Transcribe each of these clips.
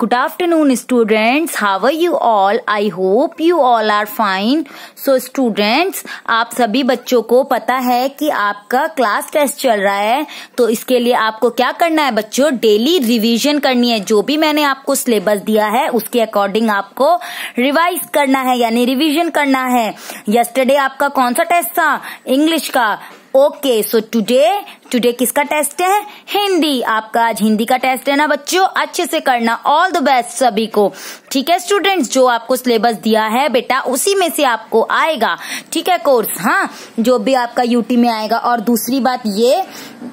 good afternoon students How are you all I hope you all are fine so students आप सभी बच्चों को पता है कि आपका क्लास टेस्ट चल रहा है तो इसके लिए आपको क्या करना है बच्चों डेली रिवीजन करनी है जो भी मैंने आपको सिलेबस दिया है उसके अकॉर्डिंग आपको रिवाइज करना है यानी रिवीजन करना है यस्टरडे आपका कौन सा टेस्ट था इंग्लिश का ओके सो टुडे टुडे किसका टेस्ट है हिंदी आपका आज हिंदी का टेस्ट है ना बच्चों अच्छे से करना ऑल द बेस्ट सभी को ठीक है स्टूडेंट्स जो आपको सिलेबस दिया है बेटा उसी में से आपको आएगा ठीक है कोर्स हाँ जो भी आपका यूटी में आएगा और दूसरी बात ये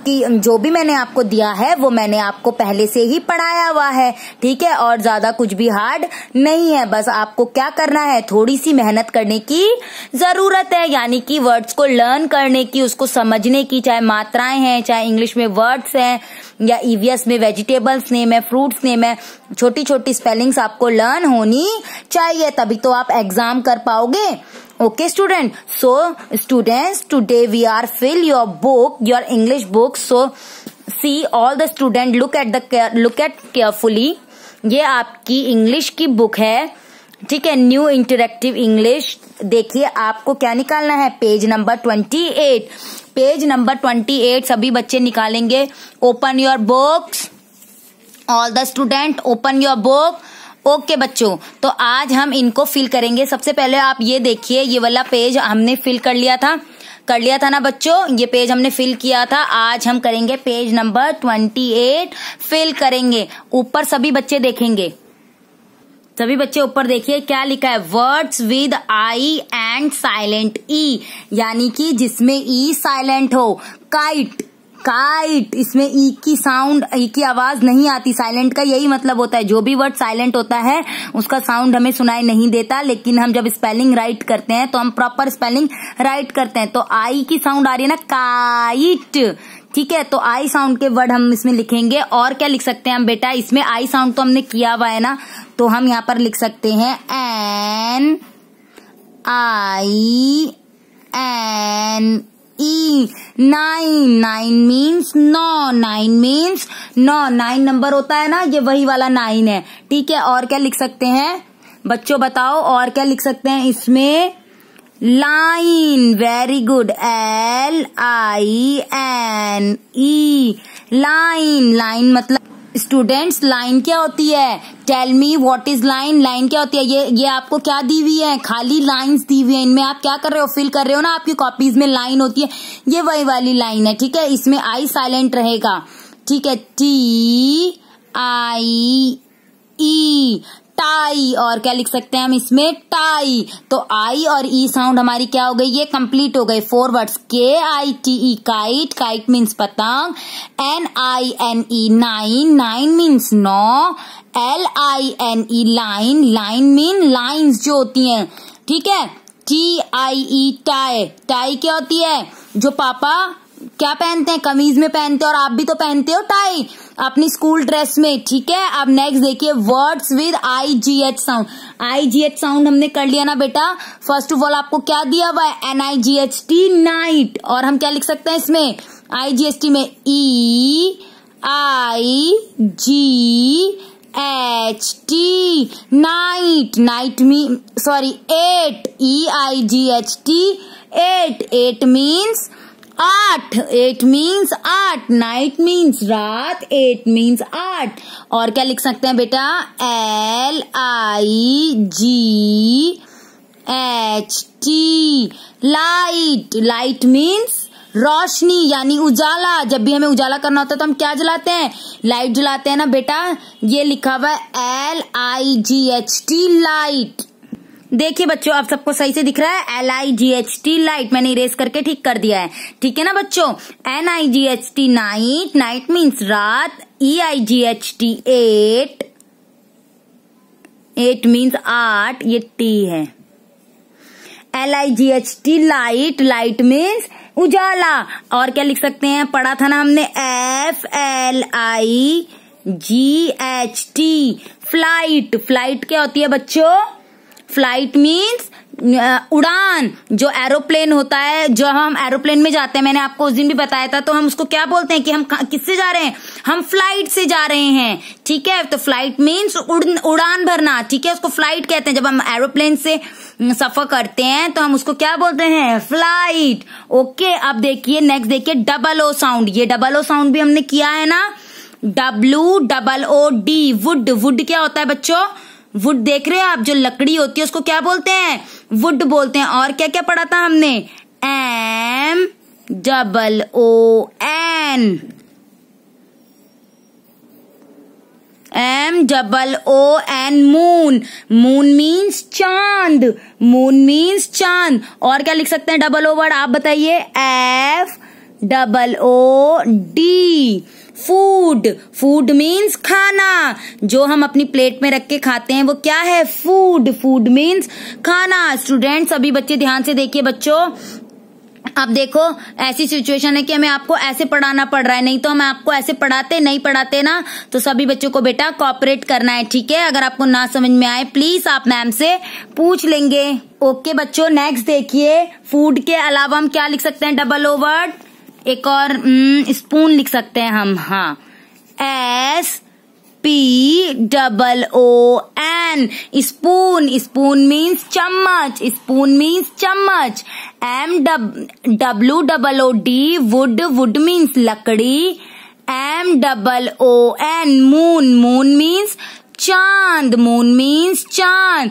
कि जो भी मैंने आपको दिया है वो मैंने आपको पहले से ही पढ़ाया हुआ है ठीक है और ज्यादा कुछ भी हार्ड नहीं है बस आपको क्या करना है थोड़ी सी मेहनत करने की जरूरत है यानी कि वर्ड्स को लर्न करने की उसको समझने की चाहे मात्राएं हैं चाहे इंग्लिश में वर्ड्स हैं या ईवीएस e में वेजिटेबल्स नेम है फ्रूट्स नेम है छोटी छोटी स्पेलिंग्स आपको लर्न होनी चाहिए तभी तो आप एग्जाम कर पाओगे okay student so student today we are fill your book your English book so see all the student look at the look at carefully ये आपकी इंग्लिश की बुक है ठीक है न्यू इंटरक्टिव इंग्लिश देखिए आपको क्या निकालना है page number twenty eight page number twenty eight सभी बच्चे निकालेंगे open your books all the student open your books okay बच्चों तो आज हम इनको फिल करेंगे सबसे पहले आप ये देखिए ये वाला पेज हमने फिल कर लिया था कर लिया था ना बच्चों ये पेज हमने फिल किया था आज हम करेंगे page number twenty eight fill करेंगे ऊपर सभी बच्चे देखेंगे सभी बच्चे ऊपर देखिए क्या लिखा है words with I and silent E यानी कि जिसमें ई e साइलेंट हो काइट काइट इसमें ई e की साउंड ई e की आवाज नहीं आती साइलेंट का यही मतलब होता है जो भी वर्ड साइलेंट होता है उसका साउंड हमें सुनाई नहीं देता लेकिन हम जब स्पेलिंग राइट करते हैं तो हम प्रॉपर स्पेलिंग राइट करते हैं तो आई की साउंड आ रही है ना काइट ठीक है तो आई साउंड के वर्ड हम इसमें लिखेंगे और क्या लिख सकते हैं हम बेटा इसमें आई साउंड तो हमने किया हुआ है ना तो हम यहाँ पर लिख सकते हैं N I N E nine nine means नौ नाइन मीन्स नौ नाइन नंबर होता है ना ये वही वाला नाइन है ठीक है और क्या लिख सकते हैं बच्चों बताओ और क्या लिख सकते हैं इसमें line very good L I N E line line मतलब स्टूडेंट्स लाइन क्या होती है tell me what is line line क्या होती है ये ये आपको क्या दी हुई है खाली लाइंस दी हुई है इनमें आप क्या कर रहे हो फिल कर रहे हो ना आपकी कॉपीज में लाइन होती है ये वही वाली लाइन है ठीक है इसमें आई साइलेंट रहेगा ठीक है टी आई ई टाई और क्या लिख सकते हैं हम इसमें टाई तो आई और ई साउंड हमारी क्या हो गई ये कंप्लीट हो गई four words K I T E kite kite means पतंग N I N E nine nine means नौ L I N E line line mean lines जो होती हैं ठीक है T I E tie tie क्या होती है जो पापा क्या पहनते हैं कमीज में पहनते हो और आप भी तो पहनते हो टाई अपनी स्कूल ड्रेस में ठीक है अब नेक्स्ट देखिए words with I G H sound I G H sound हमने कर लिया ना बेटा फर्स्ट ऑफ ऑल आपको क्या दिया हुआ है N I G H T night और हम क्या लिख सकते हैं इसमें आई जी एस टी में E I G H T night night मी sorry eight E I G H T eight eight means आठ एट मीन्स आठ नाइट मीन्स रात एट मीन्स आठ और क्या लिख सकते हैं बेटा L I G H T light light means रोशनी यानी उजाला जब भी हमें उजाला करना होता है तो हम क्या जलाते हैं लाइट जलाते हैं ना बेटा ये लिखा हुआ है L I G H T light देखिए बच्चों आप सबको सही से दिख रहा है L I G H T light मैंने इरेज करके ठीक कर दिया है ठीक है ना बच्चों N I G H T night night means रात E I G H T eight eight means आठ ये टी है L I G H T light light means उजाला और क्या लिख सकते हैं पढ़ा था ना हमने F L I G H T flight flight क्या होती है बच्चों फ्लाइट मीन्स उड़ान जो एरोप्लेन होता है जो हम एरोप्लेन में जाते हैं मैंने आपको उस दिन भी बताया था तो हम उसको क्या बोलते हैं कि हम किससे जा रहे हैं हम फ्लाइट से जा रहे हैं ठीक है तो फ्लाइट मीन्स उड़ान भरना ठीक है उसको फ्लाइट कहते हैं जब हम एरोप्लेन से सफर करते हैं तो हम उसको क्या बोलते हैं फ्लाइट ओके अब देखिए नेक्स्ट देखिए डबल ओ साउंड ये डबल ओ साउंड भी हमने किया है ना W double O D wood wood क्या होता है बच्चों वुड देख रहे हैं आप जो लकड़ी होती है उसको क्या बोलते हैं वुड बोलते हैं और क्या क्या पढ़ा था हमने M double O N M double O N moon moon means चांद मून मीन्स चांद और क्या लिख सकते हैं डबल ओ वर्ड आप बताइए F double O D food food means खाना जो हम अपनी प्लेट में रख के खाते हैं वो क्या है फूड फूड मीन्स खाना स्टूडेंट सभी बच्चे ध्यान से देखिए बच्चों अब देखो ऐसी सिचुएशन है कि हमें आपको ऐसे पढ़ाना पड़ रहा है नहीं तो हम आपको ऐसे पढ़ाते नहीं पढ़ाते ना तो सभी बच्चों को बेटा कॉपरेट करना है ठीक है अगर आपको ना समझ में आए प्लीज आप मैम से पूछ लेंगे ओके बच्चों नेक्स्ट देखिए फूड के अलावा हम क्या लिख सकते हैं डबल ओवर्ड एक और स्पून हम्म, लिख सकते हैं हम हाँ S P double O N spoon spoon means चम्मच स्पून मीन्स चम्मच M W double O D wood wood means लकड़ी M double O N moon moon means चांद मून मीन्स चांद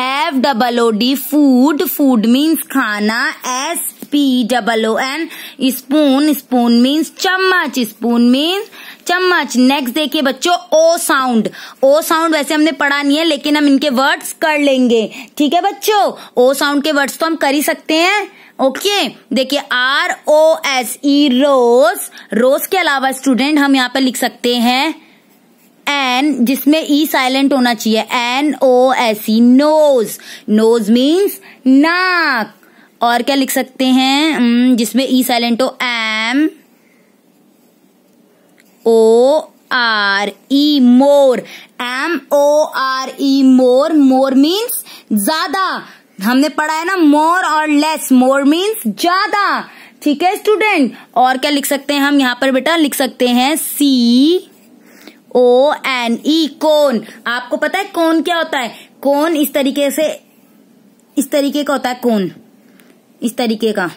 F double O D food food means खाना S P double O N spoon spoon means चम्मच spoon means चम्मच next देखिए बच्चों ओ sound ओ sound वैसे हमने पढ़ा नहीं है लेकिन हम इनके वर्ड्स कर लेंगे ठीक है बच्चों ओ साउंड के वर्ड्स तो हम कर ही सकते हैं ओके देखिए आर ओ एस ई रोज रोज के अलावा स्टूडेंट हम यहाँ पर लिख सकते हैं एन जिसमें ई e साइलेंट होना चाहिए N O S E nose nose means नाक और क्या लिख सकते हैं जिसमें ई e साइलेंट हो M O R E more M O R E more more means ज्यादा हमने पढ़ा है ना मोर और लेस मोर मीन्स ज्यादा ठीक है स्टूडेंट और क्या लिख सकते हैं हम यहां पर बेटा लिख सकते हैं सी ओ एन ई कोन आपको पता है कोन क्या होता है कोन इस तरीके से इस तरीके का होता है कोन इस तरीके का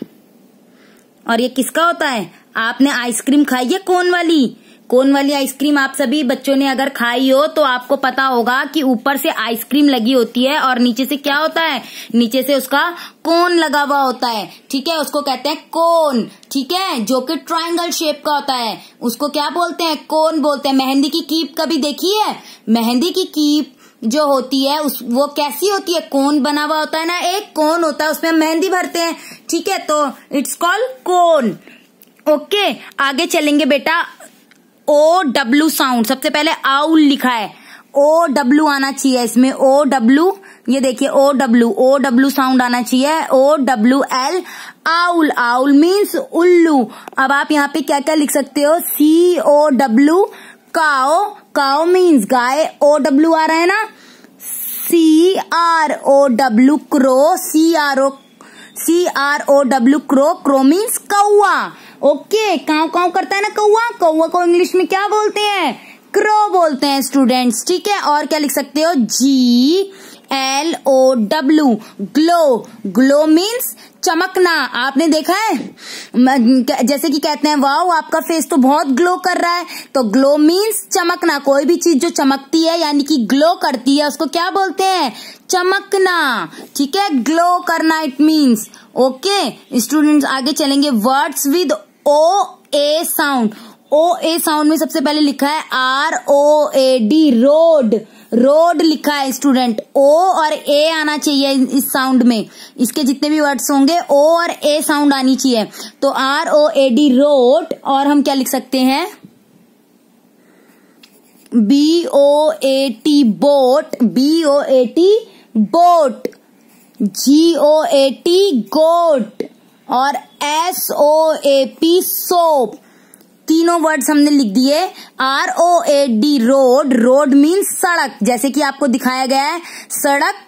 और ये किसका होता है आपने आइसक्रीम खाई है कौन वाली कौन वाली आइसक्रीम आप सभी बच्चों ने अगर खाई हो तो आपको पता होगा कि ऊपर से आइसक्रीम लगी होती है और नीचे से क्या होता है नीचे से उसका कोन लगा हुआ होता है ठीक है उसको कहते हैं कोन ठीक है जो कि ट्रायंगल शेप का होता है उसको क्या बोलते हैं कोन बोलते हैं मेहंदी की कीप कभी देखी है मेहंदी की कीप जो होती है उस वो कैसी होती है कोन बना हुआ होता है ना एक कोन होता है उसमें मेहंदी भरते हैं ठीक है तो इट्स कॉल्ड कोन ओके आगे चलेंगे बेटा ओ डब्ल्यू साउंड सबसे पहले आउल लिखा है ओ डब्ल्यू आना चाहिए इसमें ओ डब्ल्यू ये देखिए O W O W sound आना चाहिए O W L owl owl means उल्लू अब आप यहाँ पे क्या क्या लिख सकते हो C O W cow cow means गाय ओ डब्ल्यू आ रहा है ना C R O W crow C R O C R O W crow crow means कौआ ओके काव काव करता है ना कौआ कौआ को इंग्लिश में क्या बोलते हैं क्रो बोलते हैं स्टूडेंट्स ठीक है और क्या लिख सकते हो G L O W glow glow means चमकना आपने देखा है जैसे कि कहते हैं वाओ आपका फेस तो बहुत ग्लो कर रहा है तो ग्लो मीन्स चमकना कोई भी चीज जो चमकती है यानी कि ग्लो करती है उसको क्या बोलते हैं चमकना ठीक है ग्लो करना इट मीन्स ओके स्टूडेंट्स आगे चलेंगे words with O A sound O A sound में सबसे पहले लिखा है R O A D road road लिखा है स्टूडेंट ओ और ए आना चाहिए इस साउंड में इसके जितने भी वर्ड्स होंगे ओ और ए साउंड आनी चाहिए तो R O A D road और हम क्या लिख सकते हैं B O A T boat B O A T boat G O A T goat और S O A P soap तीनों वर्ड्स हमने लिख दिए R O A D road road means सड़क जैसे कि आपको दिखाया गया है सड़क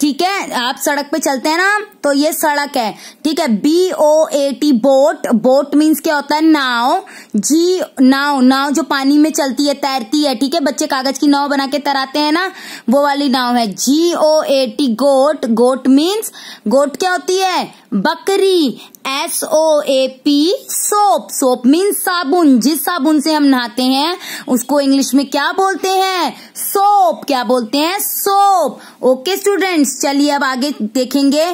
ठीक है आप सड़क पे चलते हैं ना तो ये सड़क है ठीक है B O A T boat boat means क्या होता है नाव जी नाव नाव जो पानी में चलती है तैरती है ठीक है बच्चे कागज की नाव बना के तैराते हैं ना वो वाली नाव है जी O A T goat goat means गोट क्या होती है बकरी S O A P soap soap means साबुन जिस साबुन से हम नहाते हैं उसको इंग्लिश में क्या बोलते हैं सोप क्या बोलते हैं सोप ओके स्टूडेंट्स चलिए अब आगे देखेंगे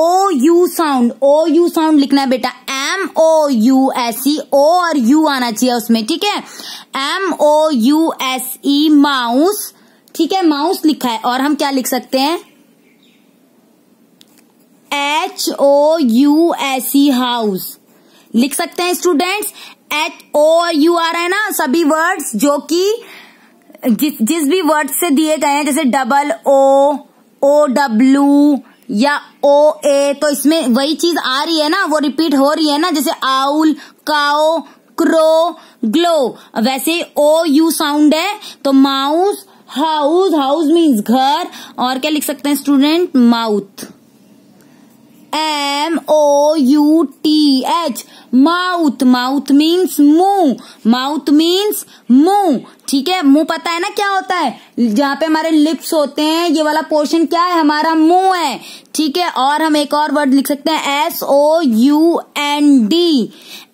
O U sound O U sound लिखना है बेटा M O U S E O और यू आना चाहिए उसमें ठीक है M O U S E mouse ठीक है माउस लिखा है और हम क्या लिख सकते हैं H O U S E house लिख सकते हैं students H O U R है ना सभी वर्ड्स जो कि जिस जिस भी वर्ड से दिए गए हैं जैसे डबल ओ ओ डब्ल्यू या ओ ए तो इसमें वही चीज आ रही है ना वो रिपीट हो रही है ना जैसे आउल काओ क्रो ग्लो वैसे ओ यू साउंड है तो माउस हाउस हाउस मीन्स घर और क्या लिख सकते हैं student mouth M O U T H mouth mouth means मुंह माउथ मीन्स मुंह ठीक है मुंह पता है ना क्या होता है जहाँ पे हमारे लिप्स होते हैं ये वाला पोर्शन क्या है हमारा मुंह है ठीक है और हम एक और वर्ड लिख सकते हैं S O U N D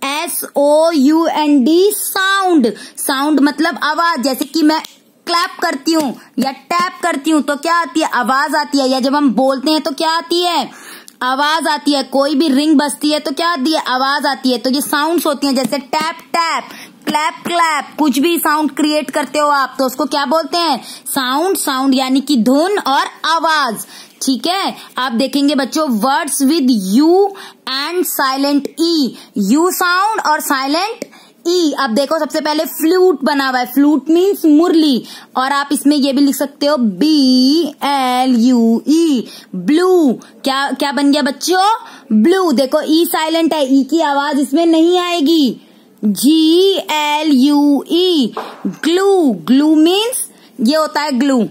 S O U N D sound sound मतलब आवाज जैसे कि मैं क्लैप करती हूँ या टैप करती हूँ तो क्या आती है आवाज आती है या जब हम बोलते हैं तो क्या आती है आवाज आती है कोई भी रिंग बजती है तो क्या आती है आवाज आती है तो ये साउंड्स होती हैं जैसे टैप टैप क्लैप क्लैप कुछ भी साउंड क्रिएट करते हो आप तो उसको क्या बोलते हैं साउंड साउंड यानी कि धुन और आवाज ठीक है आप देखेंगे बच्चों words with U and silent E U sound और साइलेंट ई e, अब देखो सबसे पहले फ्लूट बना हुआ है फ्लूट मीन्स मुरली और आप इसमें ये भी लिख सकते हो B L U E blue क्या क्या बन गया बच्चों ब्लू देखो ई e साइलेंट है ई e की आवाज इसमें नहीं आएगी G L U E glue glue means ये होता है ग्लू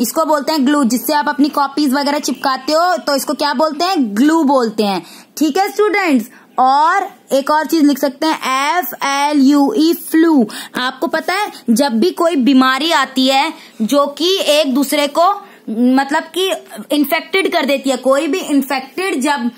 इसको बोलते हैं ग्लू जिससे आप अपनी कॉपीज वगैरह चिपकाते हो तो इसको क्या बोलते हैं ग्लू बोलते हैं ठीक है स्टूडेंट्स और एक और चीज लिख सकते हैं F L U E flu आपको पता है जब भी कोई बीमारी आती है जो कि एक दूसरे को मतलब कि इन्फेक्टेड कर देती है कोई भी इन्फेक्टेड जब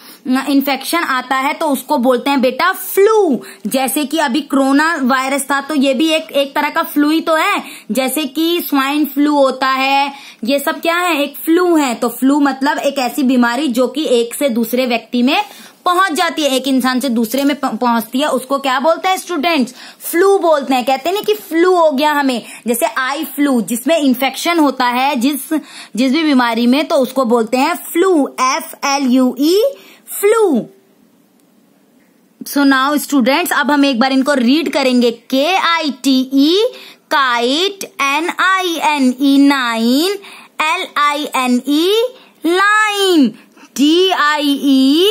इन्फेक्शन आता है तो उसको बोलते हैं बेटा फ्लू जैसे कि अभी कोरोना वायरस था तो ये भी एक एक तरह का फ्लू ही तो है जैसे कि स्वाइन फ्लू होता है ये सब क्या है एक फ्लू है तो फ्लू मतलब एक ऐसी बीमारी जो कि एक से दूसरे व्यक्ति में पहुंच जाती है एक इंसान से दूसरे में पहुंचती है उसको क्या बोलते हैं स्टूडेंट्स फ्लू बोलते हैं कहते हैं ना कि फ्लू हो गया हमें जैसे आई फ्लू जिसमें इंफेक्शन होता है जिस जिस भी बीमारी में तो उसको बोलते हैं flu F L U E flu so now students अब हम एक बार इनको रीड करेंगे K I T E kite N I N E nine L I N E line T I E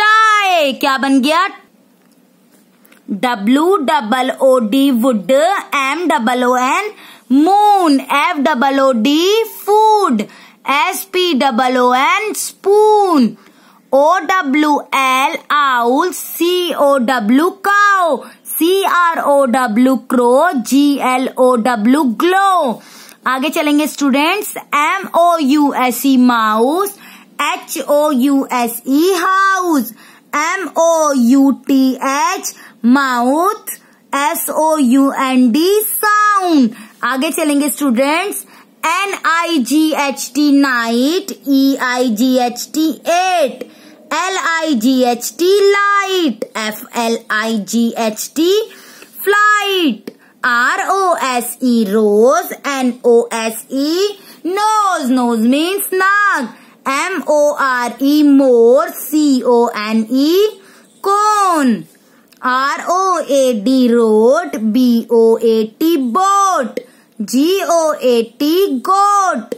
tie क्या बन गया W double O D wood M double O N moon F double O D food S P double O N spoon O W L owl C O W cow C R O W crow G L O W glow आगे चलेंगे students M O U S E mouse H O U S E house M O U T H mouth S O U N D sound आगे चलेंगे students N I G H T night E I G H T eight L I G H T light F L I G H T flight R O S E rose N O S E nose nose means नाग M O R E more C O N E cone R O A D road B O A T boat G O A T goat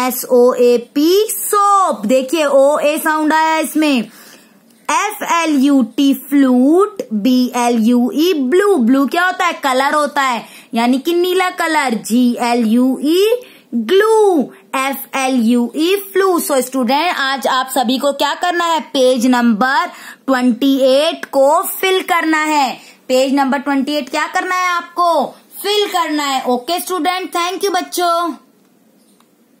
S O A P soap देखिए O A sound आया इसमें F L U T flute B L U E blue blue क्या होता है colour होता है यानी कि नीला colour G L U E glue F L U E flu so student आज आप सभी को क्या करना है पेज नंबर ट्वेंटी एट को फिल करना है पेज नंबर ट्वेंटी एट क्या करना है आपको फिल करना है ओके स्टूडेंट थैंक यू बच्चों